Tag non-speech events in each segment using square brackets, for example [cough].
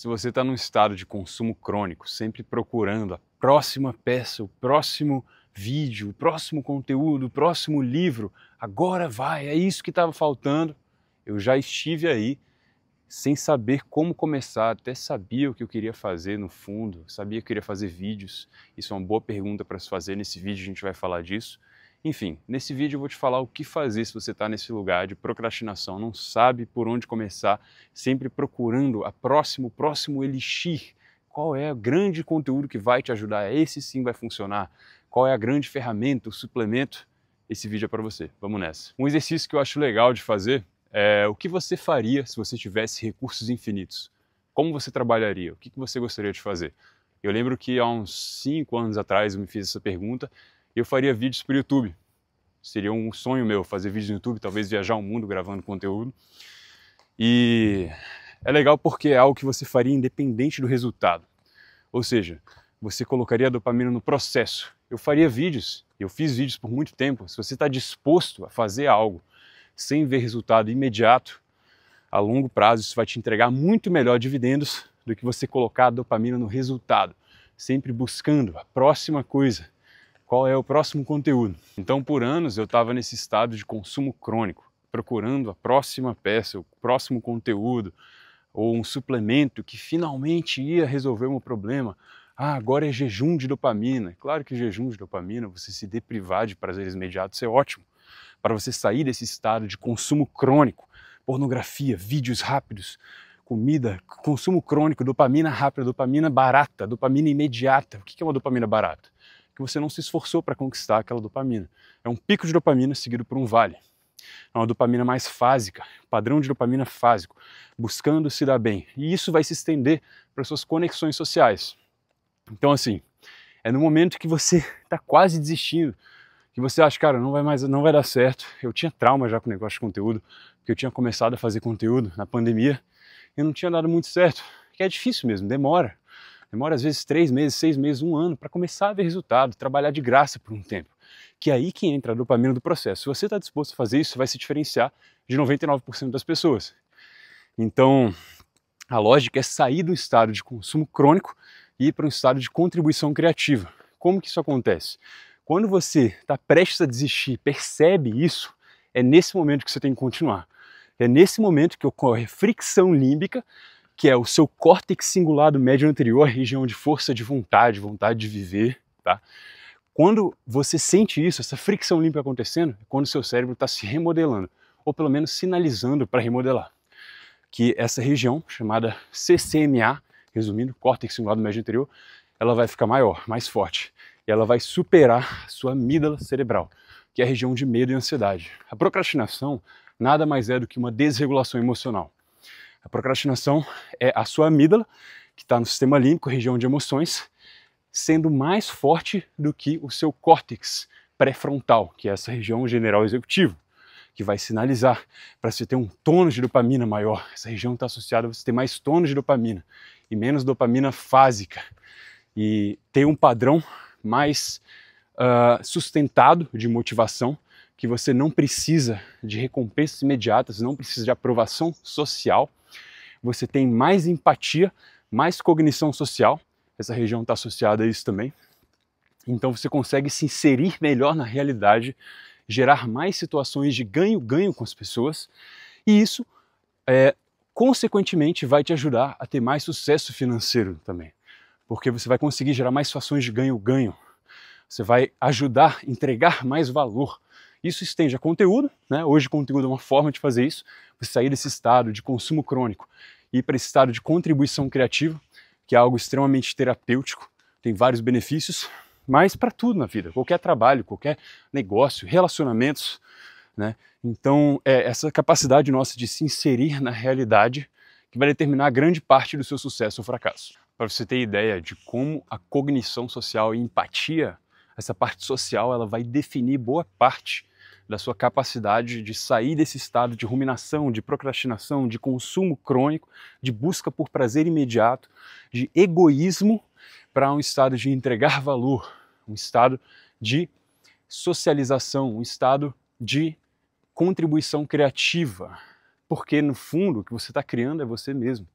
Se você está num estado de consumo crônico, sempre procurando a próxima peça, o próximo vídeo, o próximo conteúdo, o próximo livro, agora vai, é isso que estava faltando. Eu já estive aí sem saber como começar, até sabia o que eu queria fazer no fundo, sabia que eu queria fazer vídeos. Isso é uma boa pergunta para se fazer nesse vídeo, a gente vai falar disso. Enfim, nesse vídeo eu vou te falar o que fazer se você está nesse lugar de procrastinação, não sabe por onde começar, sempre procurando a próximo, próximo elixir. Qual é o grande conteúdo que vai te ajudar? Esse sim vai funcionar. Qual é a grande ferramenta, o suplemento? Esse vídeo é para você. Vamos nessa. Um exercício que eu acho legal de fazer é o que você faria se você tivesse recursos infinitos? Como você trabalharia? O que você gostaria de fazer? Eu lembro que há uns 5 anos atrás eu me fiz essa pergunta eu faria vídeos para o YouTube. Seria um sonho meu fazer vídeos no YouTube, talvez viajar o mundo gravando conteúdo. E é legal porque é algo que você faria independente do resultado. Ou seja, você colocaria a dopamina no processo. Eu faria vídeos, eu fiz vídeos por muito tempo. Se você está disposto a fazer algo sem ver resultado imediato, a longo prazo isso vai te entregar muito melhor dividendos do que você colocar a dopamina no resultado, sempre buscando a próxima coisa, qual é o próximo conteúdo. Então, por anos eu estava nesse estado de consumo crônico, procurando a próxima peça, o próximo conteúdo ou um suplemento que finalmente ia resolver o meu problema. Ah, agora é jejum de dopamina. Claro que jejum de dopamina, você se deprivar de prazeres imediatos é ótimo para você sair desse estado de consumo crônico, pornografia, vídeos rápidos, comida, consumo crônico, dopamina rápida, dopamina barata, dopamina imediata. O que é uma dopamina barata? que você não se esforçou para conquistar aquela dopamina. É um pico de dopamina seguido por um vale. É uma dopamina mais fásica, padrão de dopamina fásico, buscando se dar bem. E isso vai se estender para suas conexões sociais. Então, assim, é no momento que você está [laughs] quase desistindo, que você acha, cara, não vai mais, não vai dar certo. Eu tinha trauma já com o negócio de conteúdo, porque eu tinha começado a fazer conteúdo na pandemia e não tinha dado muito certo. Que é difícil mesmo, demora. Demora às vezes três meses, seis meses, um ano para começar a ver resultado, trabalhar de graça por um tempo. Que é aí que entra a dopamina do processo. Se você está disposto a fazer isso, vai se diferenciar de 99% das pessoas. Então, a lógica é sair do estado de consumo crônico e ir para um estado de contribuição criativa. Como que isso acontece? Quando você está prestes a desistir, percebe isso, é nesse momento que você tem que continuar. É nesse momento que ocorre fricção límbica que é o seu córtex cingulado médio anterior, a região de força de vontade, vontade de viver, tá? Quando você sente isso, essa fricção limpa acontecendo, é quando seu cérebro está se remodelando, ou pelo menos sinalizando para remodelar. Que essa região, chamada CCMA, resumindo, córtex cingulado médio anterior, ela vai ficar maior, mais forte. E ela vai superar sua amígdala cerebral, que é a região de medo e ansiedade. A procrastinação nada mais é do que uma desregulação emocional. A procrastinação é a sua amígdala, que está no sistema límbico, região de emoções, sendo mais forte do que o seu córtex pré-frontal, que é essa região general executivo, que vai sinalizar para você ter um tônus de dopamina maior. Essa região está associada a você ter mais tônus de dopamina e menos dopamina fásica. E ter um padrão mais uh, sustentado de motivação, que você não precisa de recompensas imediatas, não precisa de aprovação social, você tem mais empatia, mais cognição social. Essa região está associada a isso também. Então você consegue se inserir melhor na realidade, gerar mais situações de ganho-ganho com as pessoas, e isso, é, consequentemente, vai te ajudar a ter mais sucesso financeiro também, porque você vai conseguir gerar mais situações de ganho-ganho. Você vai ajudar, entregar mais valor isso estende a conteúdo, né? Hoje conteúdo é uma forma de fazer isso, você sair desse estado de consumo crônico e ir para esse estado de contribuição criativa, que é algo extremamente terapêutico, tem vários benefícios, mas para tudo na vida, qualquer trabalho, qualquer negócio, relacionamentos, né? Então, é essa capacidade nossa de se inserir na realidade que vai determinar grande parte do seu sucesso ou fracasso. Para você ter ideia de como a cognição social e empatia, essa parte social, ela vai definir boa parte da sua capacidade de sair desse estado de ruminação, de procrastinação, de consumo crônico, de busca por prazer imediato, de egoísmo para um estado de entregar [laughs] valor, um estado de socialização, um estado de contribuição criativa. Porque, no fundo, o que você está criando é você mesmo.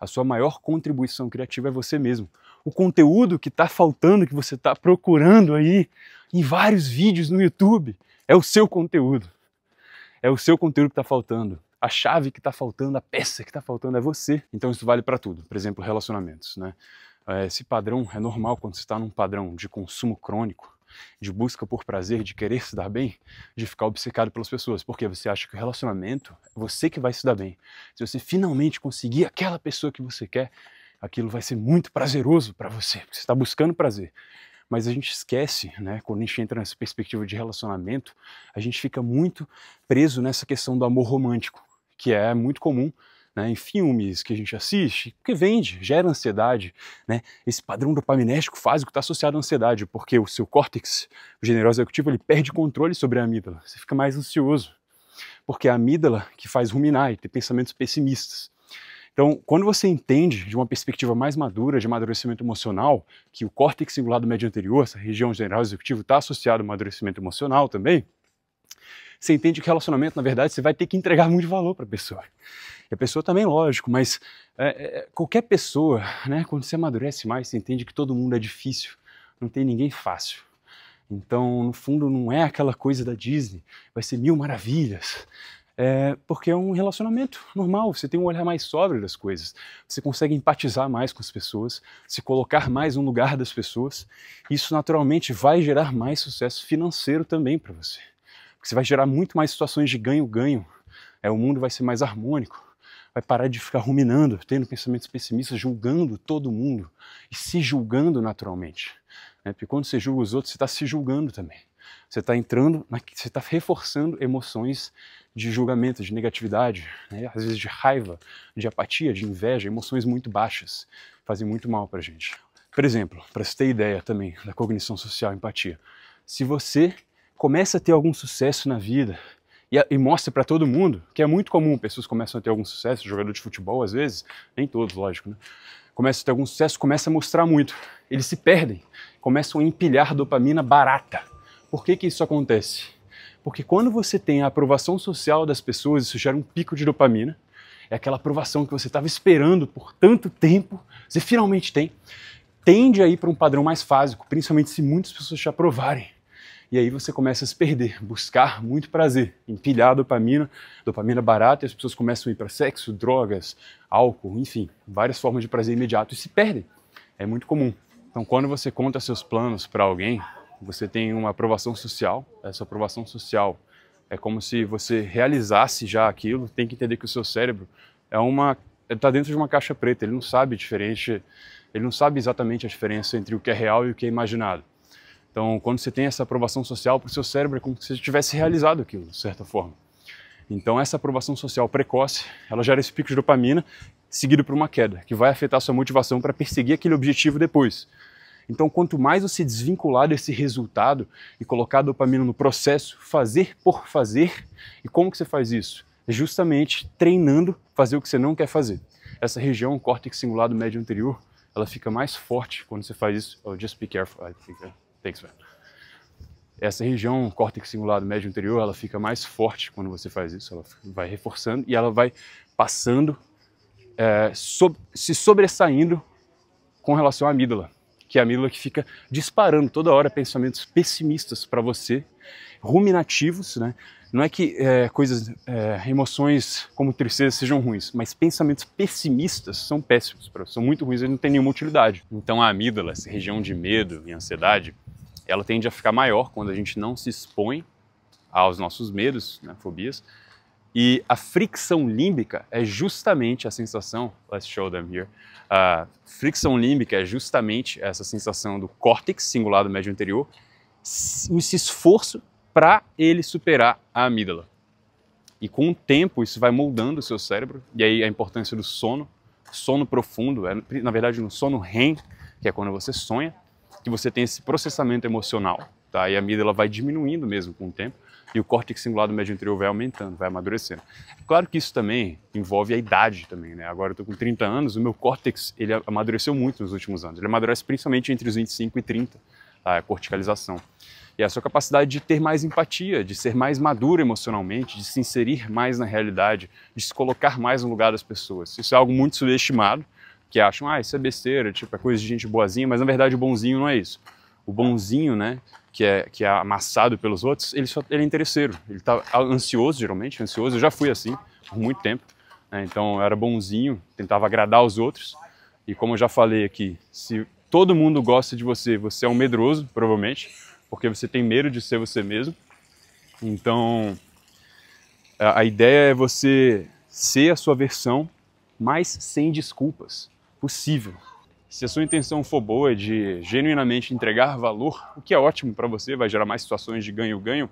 A sua maior contribuição criativa é você mesmo. O conteúdo que está faltando, que você está procurando aí em vários vídeos no YouTube, é o seu conteúdo. É o seu conteúdo que está faltando. A chave que está faltando, a peça que está faltando é você. Então isso vale para tudo. Por exemplo, relacionamentos, né? É, esse padrão é normal quando você está num padrão de consumo crônico, de busca por prazer, de querer se dar bem, de ficar obcecado pelas pessoas. Porque você acha que o relacionamento é você que vai se dar bem. Se você finalmente conseguir aquela pessoa que você quer, aquilo vai ser muito prazeroso para você, porque você está buscando prazer mas a gente esquece, né, quando a gente entra nessa perspectiva de relacionamento, a gente fica muito preso nessa questão do amor romântico, que é muito comum né, em filmes que a gente assiste, porque vende, gera ansiedade. Né? Esse padrão dopaminético faz que está associado à ansiedade, porque o seu córtex, o general executivo, ele perde controle sobre a amígdala, você fica mais ansioso. Porque é a amígdala que faz ruminar e ter pensamentos pessimistas. Então, quando você entende de uma perspectiva mais madura de amadurecimento emocional, que o córtex singular do médio anterior, essa região general executivo, está associado ao amadurecimento emocional também, você entende que relacionamento, na verdade, você vai ter que entregar muito valor para a pessoa. E a pessoa também, lógico, mas é, é, qualquer pessoa, né, quando você amadurece mais, você entende que todo mundo é difícil, não tem ninguém fácil. Então, no fundo, não é aquela coisa da Disney, vai ser mil maravilhas, é, porque é um relacionamento normal, você tem um olhar mais sóbrio das coisas, você consegue empatizar mais com as pessoas, se colocar mais no lugar das pessoas. Isso naturalmente vai gerar mais sucesso financeiro também para você. Porque você vai gerar muito mais situações de ganho-ganho. É, o mundo vai ser mais harmônico, vai parar de ficar ruminando, tendo pensamentos pessimistas, julgando todo mundo e se julgando naturalmente. Né, porque quando você julga os outros, você está se julgando também. Você está entrando, você está reforçando emoções de julgamento, de negatividade, né? às vezes de raiva, de apatia, de inveja, emoções muito baixas, fazem muito mal para a gente. Por exemplo, para você ter ideia também da cognição social empatia, se você começa a ter algum sucesso na vida e, e mostra para todo mundo, que é muito comum, pessoas começam a ter algum sucesso, jogador de futebol às vezes, nem todos, lógico, né? começa a ter algum sucesso, começa a mostrar muito. Eles se perdem, começam a empilhar dopamina barata. Por que, que isso acontece? Porque quando você tem a aprovação social das pessoas, isso gera um pico de dopamina. É aquela aprovação que você estava esperando por tanto tempo, você finalmente tem. Tende a ir para um padrão mais fásico, principalmente se muitas pessoas te aprovarem. E aí você começa a se perder, buscar muito prazer, empilhar dopamina, dopamina barata, e as pessoas começam a ir para sexo, drogas, álcool, enfim, várias formas de prazer imediato e se perdem. É muito comum. Então, quando você conta seus planos para alguém, você tem uma aprovação social. Essa aprovação social é como se você realizasse já aquilo. Tem que entender que o seu cérebro é uma está é, dentro de uma caixa preta. Ele não sabe diferente. Ele não sabe exatamente a diferença entre o que é real e o que é imaginado. Então, quando você tem essa aprovação social para o seu cérebro, é como se você tivesse realizado aquilo, de certa forma. Então, essa aprovação social precoce, ela gera esse pico de dopamina, seguido por uma queda, que vai afetar sua motivação para perseguir aquele objetivo depois. Então, quanto mais você desvincular desse resultado e colocar a dopamina no processo, fazer por fazer, e como que você faz isso? É justamente treinando fazer o que você não quer fazer. Essa região, córtex singular do médio anterior, ela fica mais forte quando você faz isso. Oh, just be careful. I think, uh, thanks, man. Essa região, córtex singular do médio anterior, ela fica mais forte quando você faz isso. Ela vai reforçando e ela vai passando, é, sob, se sobressaindo com relação à amígdala que é a amígdala que fica disparando toda hora pensamentos pessimistas para você, ruminativos, né? Não é que é, coisas, é, emoções como tristeza sejam ruins, mas pensamentos pessimistas são péssimos, são muito ruins, eles não têm nenhuma utilidade. Então a amígdala, essa região de medo e ansiedade, ela tende a ficar maior quando a gente não se expõe aos nossos medos, né, fobias, e a fricção límbica é justamente a sensação, let's show them here, a fricção límbica é justamente essa sensação do córtex, singulado médio anterior, esse esforço para ele superar a amígdala. E com o tempo isso vai moldando o seu cérebro, e aí a importância do sono, sono profundo, é, na verdade no sono REM, que é quando você sonha, que você tem esse processamento emocional Tá? E a amígdala vai diminuindo mesmo com o tempo e o córtex cingulado médio anterior vai aumentando, vai amadurecendo. Claro que isso também envolve a idade também, né? Agora eu tô com 30 anos, o meu córtex, ele amadureceu muito nos últimos anos. Ele amadurece principalmente entre os 25 e 30, tá? É a corticalização. E a sua capacidade de ter mais empatia, de ser mais maduro emocionalmente, de se inserir mais na realidade, de se colocar mais no lugar das pessoas. Isso é algo muito subestimado, que acham, ah, isso é besteira, tipo, é coisa de gente boazinha, mas na verdade o bonzinho não é isso. O bonzinho, né, que é, que é amassado pelos outros, ele, só, ele é interesseiro. Ele está ansioso, geralmente, ansioso. Eu já fui assim por muito tempo. Né? Então, eu era bonzinho, tentava agradar os outros. E como eu já falei aqui, se todo mundo gosta de você, você é um medroso, provavelmente, porque você tem medo de ser você mesmo. Então, a, a ideia é você ser a sua versão, mas sem desculpas possível. Se a sua intenção for boa de genuinamente entregar valor, o que é ótimo para você, vai gerar mais situações de ganho-ganho,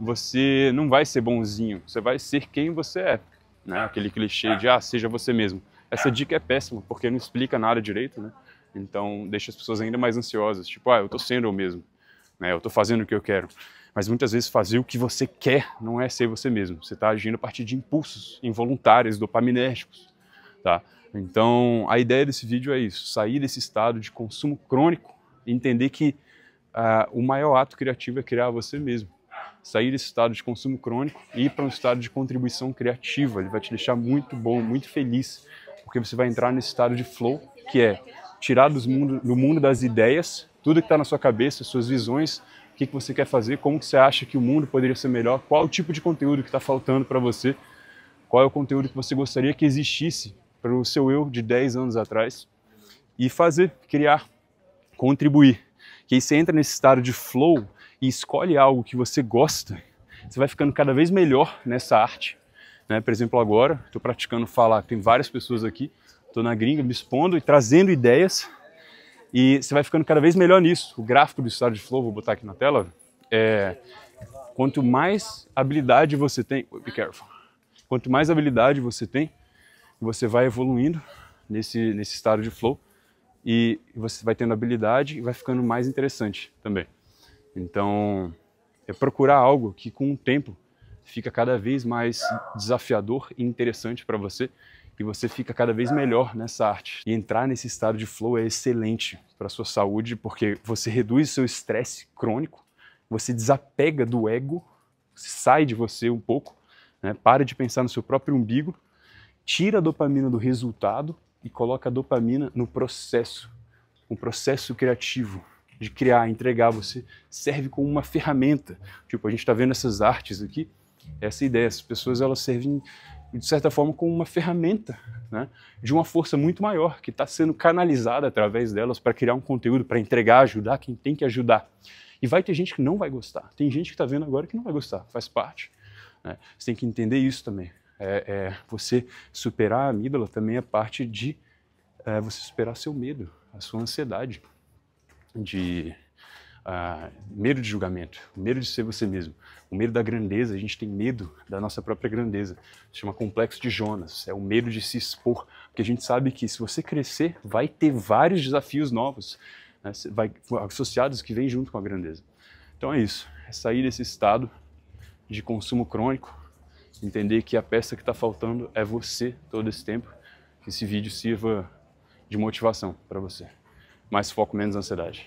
você não vai ser bonzinho, você vai ser quem você é. Né? Aquele clichê de, ah, seja você mesmo. Essa dica é péssima, porque não explica nada direito, né? Então deixa as pessoas ainda mais ansiosas. Tipo, ah, eu tô sendo eu mesmo, né? eu tô fazendo o que eu quero. Mas muitas vezes fazer o que você quer não é ser você mesmo. Você está agindo a partir de impulsos involuntários, dopaminérgicos, tá? Então, a ideia desse vídeo é isso, sair desse estado de consumo crônico e entender que uh, o maior ato criativo é criar você mesmo. Sair desse estado de consumo crônico e ir para um estado de contribuição criativa. Ele vai te deixar muito bom, muito feliz, porque você vai entrar nesse estado de flow, que é tirar mundo, do mundo das ideias, tudo que está na sua cabeça, suas visões, o que, que você quer fazer, como que você acha que o mundo poderia ser melhor, qual o tipo de conteúdo que está faltando para você, qual é o conteúdo que você gostaria que existisse para o seu eu de 10 anos atrás e fazer, criar, contribuir. Que aí você entra nesse estado de flow e escolhe algo que você gosta, você vai ficando cada vez melhor nessa arte. Né? Por exemplo, agora estou praticando falar, tem várias pessoas aqui, estou na gringa me expondo e trazendo ideias e você vai ficando cada vez melhor nisso. O gráfico do estado de flow, vou botar aqui na tela, é quanto mais habilidade você tem, be careful, quanto mais habilidade você tem, você vai evoluindo nesse, nesse estado de flow e você vai tendo habilidade e vai ficando mais interessante também. Então, é procurar algo que com o tempo fica cada vez mais desafiador e interessante para você e você fica cada vez melhor nessa arte. E entrar nesse estado de flow é excelente para sua saúde porque você reduz seu estresse crônico, você desapega do ego, sai de você um pouco, né? para de pensar no seu próprio umbigo tira a dopamina do resultado e coloca a dopamina no processo, um processo criativo de criar, entregar. Você serve como uma ferramenta. Tipo, a gente está vendo essas artes aqui, é essa ideia. As pessoas elas servem de certa forma como uma ferramenta, né, de uma força muito maior que está sendo canalizada através delas para criar um conteúdo, para entregar, ajudar quem tem que ajudar. E vai ter gente que não vai gostar. Tem gente que está vendo agora que não vai gostar. Faz parte. Né? Você tem que entender isso também. É, é, você superar a amígdala também é parte de é, você superar seu medo, a sua ansiedade de uh, medo de julgamento, medo de ser você mesmo, o medo da grandeza. A gente tem medo da nossa própria grandeza. Se chama complexo de Jonas. É o medo de se expor, porque a gente sabe que se você crescer, vai ter vários desafios novos, né, vai, associados que vêm junto com a grandeza. Então é isso. É sair desse estado de consumo crônico entender que a peça que está faltando é você todo esse tempo, que esse vídeo sirva de motivação para você. Mais foco, menos ansiedade.